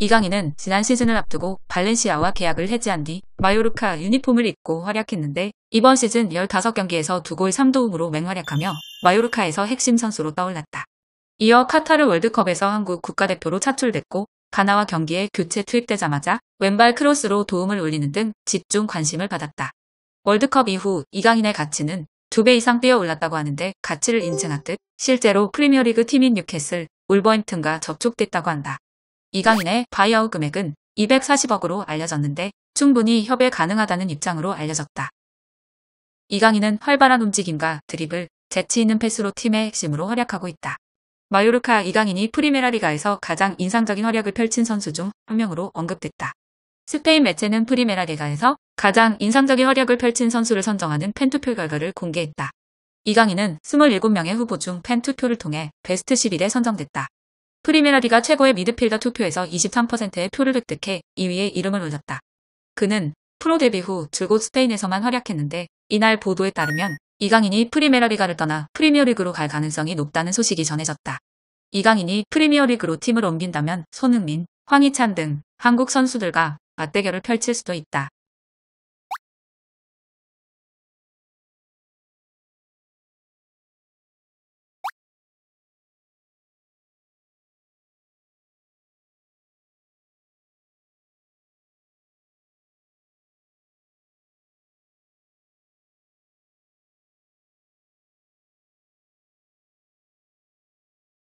이강인은 지난 시즌을 앞두고 발렌시아와 계약을 해지한 뒤 마요르카 유니폼을 입고 활약했는데 이번 시즌 15경기에서 2골 3도움으로 맹활약하며 마요르카에서 핵심 선수로 떠올랐다. 이어 카타르 월드컵에서 한국 국가대표로 차출됐고 가나와 경기에 교체 투입되자마자 왼발 크로스로 도움을 올리는 등 집중 관심을 받았다. 월드컵 이후 이강인의 가치는 두 배 이상 뛰어 올랐다고 하는데 가치를 인증한 듯 실제로 프리미어리그 팀인 뉴캐슬 울버햄튼과 접촉됐다고 한다. 이강인의 바이아웃 금액은 240억으로 알려졌는데 충분히 협의 가능하다는 입장으로 알려졌다. 이강인은 활발한 움직임과 드립을 재치 있는 패스로 팀의 핵심으로 활약하고 있다. 마요르카 이강인이 프리메라리가에서 가장 인상적인 활약을 펼친 선수 중 한 명으로 언급됐다. 스페인 매체는 프리메라리가에서 가장 인상적인 활약을 펼친 선수를 선정하는 팬투표 결과를 공개했다. 이강인은 27명의 후보 중 팬투표를 통해 베스트 11에 선정됐다. 프리메라리가 최고의 미드필더 투표에서 23%의 표를 획득해 2위에 이름을 올렸다. 그는 프로 데뷔 후 줄곧 스페인에서만 활약했는데 이날 보도에 따르면 이강인이 프리메라리가를 떠나 프리미어리그로 갈 가능성이 높다는 소식이 전해졌다. 이강인이 프리미어리그로 팀을 옮긴다면 손흥민, 황희찬 등 한국 선수들과 맞대결을 펼칠 수도 있다.